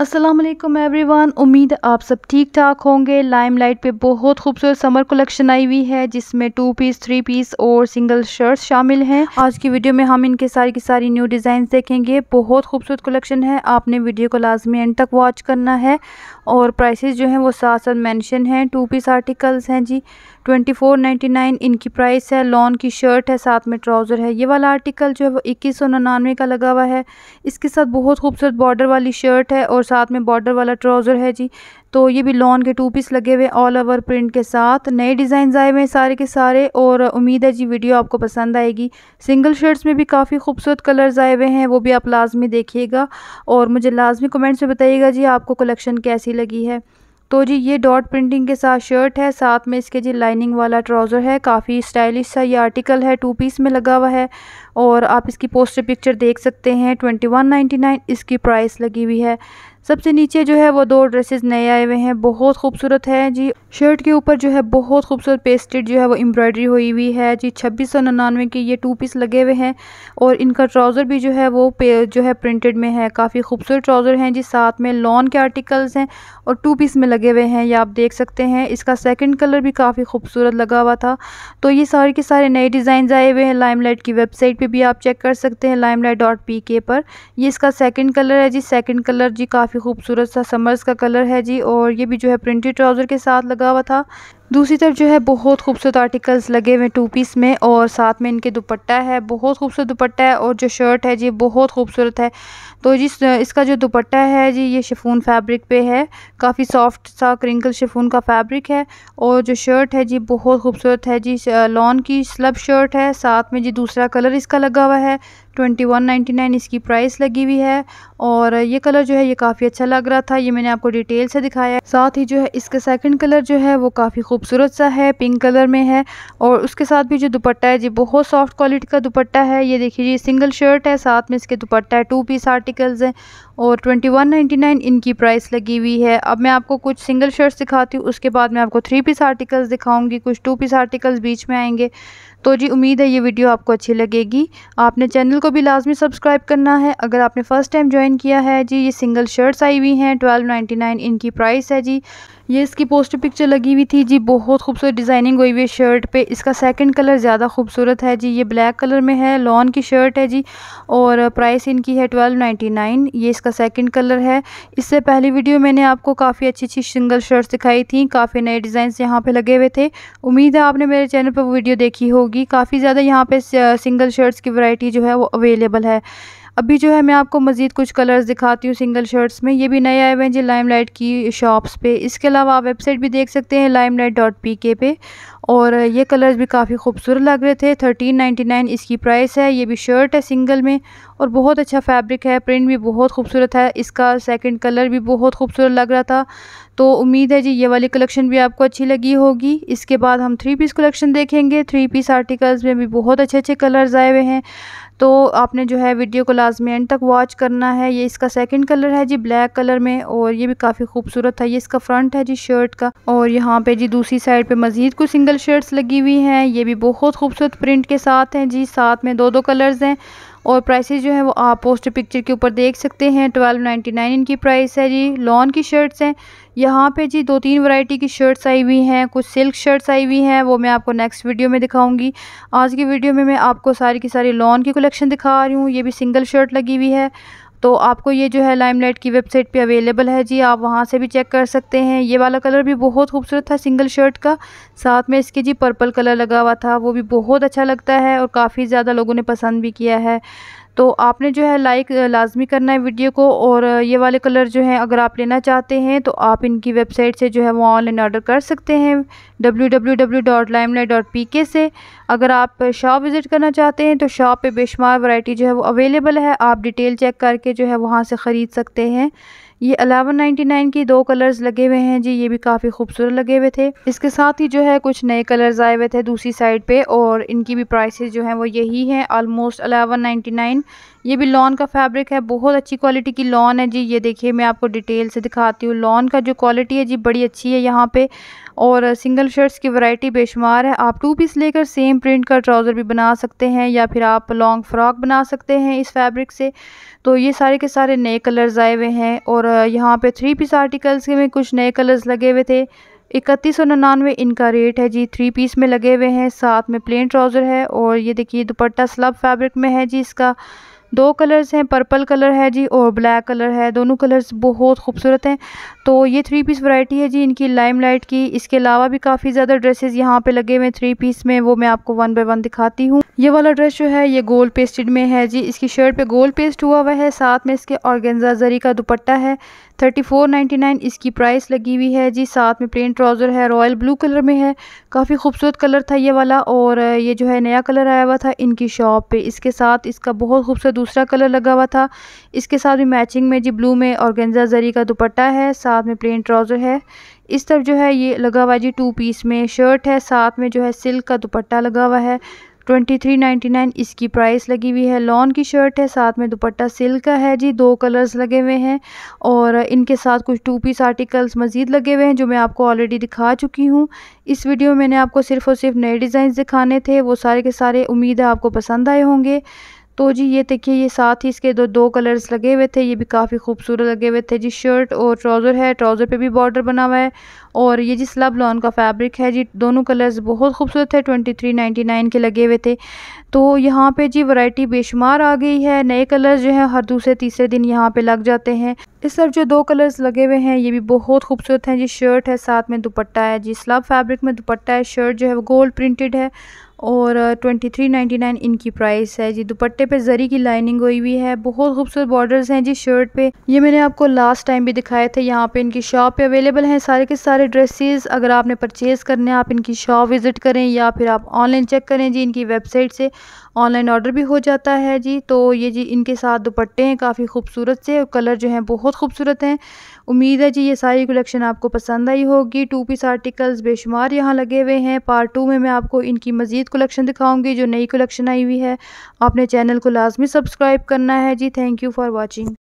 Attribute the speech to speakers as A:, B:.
A: Aslam everyone उम्मीद आप सब ठीक ठाक होंगे लाइमलाइट पे बहुत खूबसूरत समर कलेक्शन आई हुई है जिसमें टू पीस थ्री पीस और सिंगल शर्ट्स शामिल हैं आज की वीडियो में हम इनके सारी की सारी न्यू डिज़ाइन देखेंगे बहुत खूबसूरत कलेक्शन है आपने वीडियो को लाजमी एंड तक वॉच करना है और प्राइसेस जो हैं वो साथ साथ मैंशन हैं टू पीस आर्टिकल्स हैं जी ट्वेंटी फोर नाइन्टी नाइन इनकी प्राइस है लॉन की शर्ट है साथ में ट्राउज़र है ये वाला आर्टिकल जो है वो इक्कीस सौ निन्यानवे का लगा हुआ है इसके साथ बहुत खूबसूरत बॉर्डर वाली शर्ट है और साथ में बॉर्डर वाला ट्राउज़र है जी तो ये भी लॉन के टू पीस लगे हुए ऑल ओवर प्रिंट के साथ नए डिज़ाइन आए हुए हैं सारे के सारे और उम्मीद है जी वीडियो आपको पसंद आएगी सिंगल शर्ट्स में भी काफ़ी खूबसूरत कलर्स आए हुए हैं वो भी आप लाजमी देखिएगा और मुझे लाजमी कमेंट्स में बताइएगा जी आपको कलेक्शन कैसी लगी है तो जी ये डॉट प्रिंटिंग के साथ शर्ट है साथ में इसके जी लाइनिंग वाला ट्राउज़र है काफ़ी स्टाइलिश सा ये आर्टिकल है टू पीस में लगा हुआ है और आप इसकी पोस्टर पिक्चर देख सकते हैं ट्वेंटी वन नाइन्टी नाइन इसकी प्राइस लगी हुई है सबसे नीचे जो है वो दो ड्रेसेस नए आए हुए हैं बहुत खूबसूरत है जी शर्ट के ऊपर जो है बहुत खूबसूरत पेस्टेड जो है वो एम्ब्रॉयडरी हुई हुई है जी छब्बीस सौ निन्यानवे के ये टू पीस लगे हुए हैं और इनका ट्राउज़र भी जो है वो पे जो है प्रिंटेड में है काफ़ी खूबसूरत ट्राउज़र हैं जी साथ में लॉन के आर्टिकल्स हैं और टू पीस में लगे हुए हैं ये आप देख सकते हैं इसका सेकेंड कलर भी काफ़ी खूबसूरत लगा हुआ था तो ये सारे के सारे नए डिज़ाइन आए हुए हैं लाइमलाइट की वेबसाइट पर भी आप चेक कर सकते हैं लाइमलाइट डॉट पी के पर यह इसका सेकेंड कलर है जी सेकेंड कलर जी काफ़ी काफ़ी खूबसूरत सा समर्स का कलर है जी और ये भी जो है प्रिंटेड ट्राउज़र के साथ लगा हुआ था दूसरी तरफ जो है बहुत खूबसूरत आर्टिकल्स लगे हुए टू पीस में और साथ में इनके दुपट्टा है बहुत खूबसूरत दुपट्टा है और जो शर्ट है जी बहुत खूबसूरत है तो जी इसका जो दुपट्टा है जी ये शेफून फैब्रिक पे है काफ़ी सॉफ्ट सा क्रिंकल शेफून का फैब्रिक है और जो शर्ट है जी बहुत खूबसूरत है जी लॉन की स्लब शर्ट है साथ में जी दूसरा कलर इसका लगा हुआ है ट्वेंटी वन नाइन्टी नाइन इसकी प्राइस लगी हुई है और ये कलर जो है ये काफ़ी अच्छा लग रहा था ये मैंने आपको डिटेल से दिखाया है साथ ही जो है इसका सेकंड कलर जो है वो काफ़ी खूबसूरत सा है पिंक कलर में है और उसके साथ भी जो दुपट्टा है जी बहुत सॉफ्ट क्वालिटी का दुपट्टा है ये देखिए जी सिंगल शर्ट है साथ में इसके दुपट्टा है टू पीस आर्टिकल्स हैं और ट्वेंटी वन नाइन्टी नाइन इनकी प्राइस लगी हुई है अब मैं आपको कुछ सिंगल शर्ट्स दिखाती हूँ उसके बाद मैं आपको थ्री पीस आर्टिकल्स दिखाऊँगी कुछ टू पीस आर्टिकल्स बीच में आएंगे तो जी उम्मीद है ये वीडियो आपको अच्छी लगेगी आपने चैनल को भी लाजमी सब्सक्राइब करना है अगर आपने फ़र्स्ट टाइम ज्वाइन किया है जी ये सिंगल शर्ट्स आई हुई हैं ट्वेल्व नाइन्टी नाइन इनकी प्राइस है जी ये इसकी पोस्टर पिक्चर लगी हुई थी जी बहुत खूबसूरत डिज़ाइनिंग हुई हुई है शर्ट पे इसका सेकंड कलर ज़्यादा खूबसूरत है जी ये ब्लैक कलर में है लॉन की शर्ट है जी और प्राइस इनकी है ट्वेल्व नाइन्टी नाइन ये इसका सेकंड कलर है इससे पहली वीडियो मैंने आपको काफ़ी अच्छी अच्छी सिंगल शर्ट्स दिखाई थी काफ़ी नए डिज़ाइन यहाँ पर लगे हुए थे उम्मीद है आपने मेरे चैनल पर वीडियो देखी होगी काफ़ी ज़्यादा यहाँ पर सिंगल शर्ट्स की वरायटी जो है वो अवेलेबल है अभी जो है मैं आपको मज़ीद कुछ कलर्स दिखाती हूँ सिंगल शर्ट्स में ये भी नए आए हुए हैं जी लाइम लाइट की शॉप्स पे इसके अलावा आप वेबसाइट भी देख सकते हैं लाइम लाइट डॉट पी के पे और ये कलर्स भी काफ़ी खूबसूरत लग रहे थे थर्टीन नाइन्टी नाइन इसकी प्राइस है ये भी शर्ट है सिंगल में और बहुत अच्छा फैब्रिक है प्रिंट भी बहुत खूबसूरत है इसका सेकंड कलर भी बहुत खूबसूरत लग रहा था तो उम्मीद है जी ये वाली कलेक्शन भी आपको अच्छी लगी होगी इसके बाद हम थ्री पीस कलेक्शन देखेंगे थ्री पीस आर्टिकल्स में भी बहुत अच्छे अच्छे कलर्स आए हुए हैं तो आपने जो है वीडियो को लाजमी एंड तक वॉच करना है ये इसका सेकंड कलर है जी ब्लैक कलर में और ये भी काफ़ी खूबसूरत है ये इसका फ्रंट है जी शर्ट का और यहाँ पे जी दूसरी साइड पे मज़ीद कुछ सिंगल शर्ट्स लगी हुई हैं ये भी बहुत खूबसूरत प्रिंट के साथ हैं जी साथ में दो दो कलर्स हैं और प्राइसेस जो है वो आप पोस्टर पिक्चर के ऊपर देख सकते हैं ट्वेल्व नाइन्टी नाइन इनकी प्राइस है जी लॉन की शर्ट्स हैं यहाँ पे जी दो तीन वैरायटी की शर्ट्स आई हुई हैं कुछ सिल्क शर्ट्स आई हुई हैं वो मैं आपको नेक्स्ट वीडियो में दिखाऊंगी आज की वीडियो में मैं आपको सारी की सारी लॉन की कलेक्शन दिखा रही हूँ ये भी सिंगल शर्ट लगी हुई है तो आपको ये जो है लाइमलाइट की वेबसाइट पे अवेलेबल है जी आप वहाँ से भी चेक कर सकते हैं ये वाला कलर भी बहुत खूबसूरत था सिंगल शर्ट का साथ में इसके जी पर्पल कलर लगा हुआ था वो भी बहुत अच्छा लगता है और काफ़ी ज़्यादा लोगों ने पसंद भी किया है तो आपने जो है लाइक लाजमी करना है वीडियो को और ये वाले कलर जो हैं अगर आप लेना चाहते हैं तो आप इनकी वेबसाइट से जो है वो ऑनलाइन ऑर्डर कर सकते हैं www.limelight.pk से अगर आप शॉप विज़िट करना चाहते हैं तो शॉप पे बेशुमार वैरायटी जो है वो अवेलेबल है आप डिटेल चेक करके जो है वहाँ से ख़रीद सकते हैं ये अलेवन नाइन्टी नाइन के दो कलर्स लगे हुए हैं जी ये भी काफ़ी खूबसूरत लगे हुए थे इसके साथ ही जो है कुछ नए कलर्स आए हुए थे दूसरी साइड पे और इनकी भी प्राइसेस जो हैं वो यही हैं ऑलमोस्ट अलावन नाइन्टी नाइन ये भी लॉन का फैब्रिक है बहुत अच्छी क्वालिटी की लॉन है जी ये देखिए मैं आपको डिटेल से दिखाती हूँ लॉन का जो क्वालिटी है जी बड़ी अच्छी है यहाँ पे और सिंगल शर्ट्स की वैरायटी बेशुमार है आप टू पीस लेकर सेम प्रिंट का ट्राउज़र भी बना सकते हैं या फिर आप लॉन्ग फ्रॉक बना सकते हैं इस फैब्रिक से तो ये सारे के सारे नए कलर्स आए हुए हैं और यहाँ पे थ्री पीस आर्टिकल्स के में कुछ नए कलर्स लगे हुए थे इकतीस सौ निन्यानवे इनका रेट है जी थ्री पीस में लगे हुए हैं साथ में प्लेन ट्राउज़र है और ये देखिए दुपट्टा स्लब फैब्रिक में है जी इसका दो कलर्स हैं पर्पल कलर है जी और ब्लैक कलर है दोनों कलर्स बहुत खूबसूरत हैं तो ये थ्री पीस वैरायटी है जी इनकी लाइम लाइट की इसके अलावा भी काफ़ी ज़्यादा ड्रेसेस यहाँ पे लगे हुए हैं थ्री पीस में वो मैं आपको वन बाय वन दिखाती हूँ ये वाला ड्रेस जो है ये गोल पेस्टेड में है जी इसकी शर्ट पे गोल पेस्ट हुआ हुआ है साथ में इसके ऑर्गेंजा जरी का दुपट्टा है थर्टी फोर नाइन्टी नाइन इसकी प्राइस लगी हुई है जी साथ में प्लेन ट्राउज़र है रॉयल ब्लू कलर में है काफ़ी खूबसूरत कलर था ये वाला और ये जो है नया कलर आया हुआ था इनकी शॉप पे इसके साथ इसका बहुत खूबसूरत दूसरा कलर लगा हुआ था इसके साथ भी मैचिंग में जी ब्लू में ऑर्गेन्जा जरी का दुपट्टा है साथ में प्लेन ट्राउज़र है इस तरफ जो है ये लगा हुआ जी टू पीस में शर्ट है साथ में जो है सिल्क का दुपट्टा लगा हुआ है ट्वेंटी थ्री नाइन्टी नाइन इसकी प्राइस लगी हुई है लॉन की शर्ट है साथ में दुपट्टा सिल्क का है जी दो कलर्स लगे हुए हैं और इनके साथ कुछ टू पीस आर्टिकल्स मज़ीद लगे हुए हैं जो मैं आपको ऑलरेडी दिखा चुकी हूँ इस वीडियो में मैंने आपको सिर्फ और सिर्फ नए डिज़ाइन दिखाने थे वो सारे के सारे उम्मीद है आपको पसंद आए होंगे तो जी ये देखिए ये साथ ही इसके दो दो कलर्स लगे हुए थे ये भी काफ़ी खूबसूरत लगे हुए थे जी शर्ट और ट्राउज़र है ट्राउज़र पे भी बॉर्डर बना हुआ है और ये जी स्लब लॉन का फैब्रिक है जी दोनों कलर्स बहुत खूबसूरत है ट्वेंटी थ्री नाइन्टी नाइन के लगे हुए थे तो यहाँ पे जी वैरायटी बेशुमार आ गई है नए कलर्स जो हैं हर दूसरे तीसरे दिन यहाँ पे लग जाते हैं इस तरफ जो दो कलर्स लगे हुए हैं ये भी बहुत खूबसूरत हैं जी शर्ट है साथ में दुपट्टा है जी स्लब फैब्रिक में दुपट्टा है शर्ट जो है वो गोल्ड प्रिंटेड है और ट्वेंटी थ्री नाइन्टी नाइन इनकी प्राइस है जी दुपट्टे पे जरी की लाइनिंग हुई हुई है बहुत खूबसूरत बॉर्डर्स हैं जी शर्ट पे ये मैंने आपको लास्ट टाइम भी दिखाए थे यहाँ पे इनकी शॉप पे अवेलेबल हैं सारे के सारे ड्रेसेस अगर आपने परचेज़ करने आप इनकी शॉप विज़िट करें या फिर आप ऑनलाइन चेक करें जी इनकी वेबसाइट से ऑनलाइन ऑर्डर भी हो जाता है जी तो ये जी इनके साथ दुपट्टे हैं काफ़ी खूबसूरत से और कलर जो हैं बहुत खूबसूरत हैं उम्मीद है जी ये सारी कलेक्शन आपको पसंद आई होगी टू पीस आर्टिकल्स बेशुमार यहाँ लगे हुए हैं पार्ट टू में मैं आपको इनकी मज़ीद कलेक्शन दिखाऊंगी जो नई कलेक्शन आई हुई है आपने चैनल को लाजमी सब्सक्राइब करना है जी थैंक यू फॉर वॉचिंग